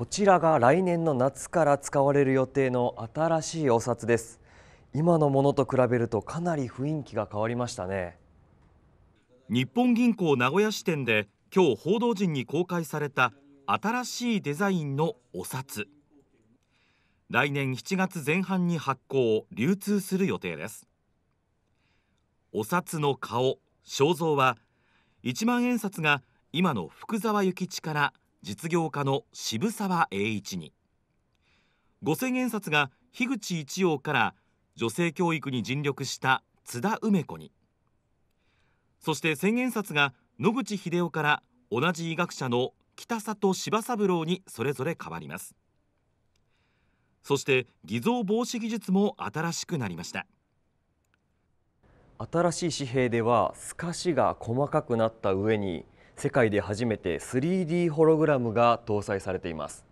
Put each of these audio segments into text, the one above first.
こちらが来年の夏から使われる予定の新しいお札です今のものと比べるとかなり雰囲気が変わりましたね日本銀行名古屋支店で今日報道陣に公開された新しいデザインのお札来年7月前半に発行流通する予定ですお札の顔肖像は1万円札が今の福沢諭吉から実業家の渋沢栄一に五千円札が樋口一葉から女性教育に尽力した津田梅子にそして千円札が野口英世から同じ医学者の北里柴三郎にそれぞれ変わりますそして偽造防止技術も新しくなりました新しい紙幣では透かしが細かくなった上に世界で初めて 3D ホログラムが搭載されています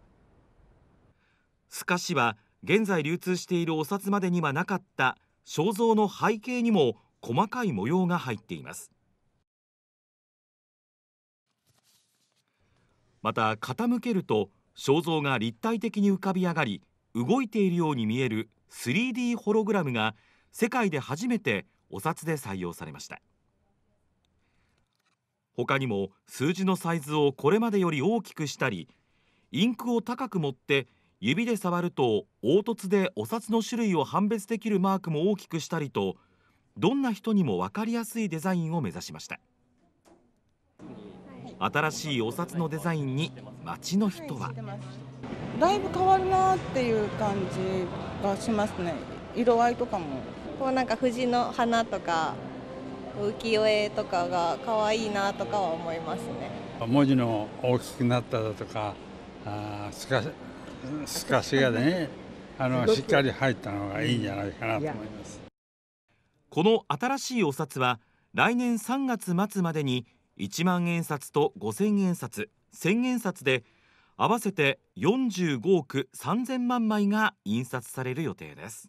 スカシは現在流通しているお札までにはなかった肖像の背景にも細かい模様が入っていますまた傾けると肖像が立体的に浮かび上がり動いているように見える 3D ホログラムが世界で初めてお札で採用されました。他にも数字のサイズをこれまでより大きくしたりインクを高く持って指で触ると凹凸でお札の種類を判別できるマークも大きくしたりとどんな人にも分かりやすいデザインを目指しました新しいお札のデザインに街の人は、だいぶ変わるなっていう感じがしますね色合いとかもこうなんか藤の花とか浮世絵とかが可愛いなとかは思いますね文字の大きくなっただとかあかしかしがね あのしっかり入ったのがいいんじゃないかなと思いますこの新しいお札は来年3月末までに1万円札と5000円札1000円札で合わせて45億3000万枚が印刷される予定です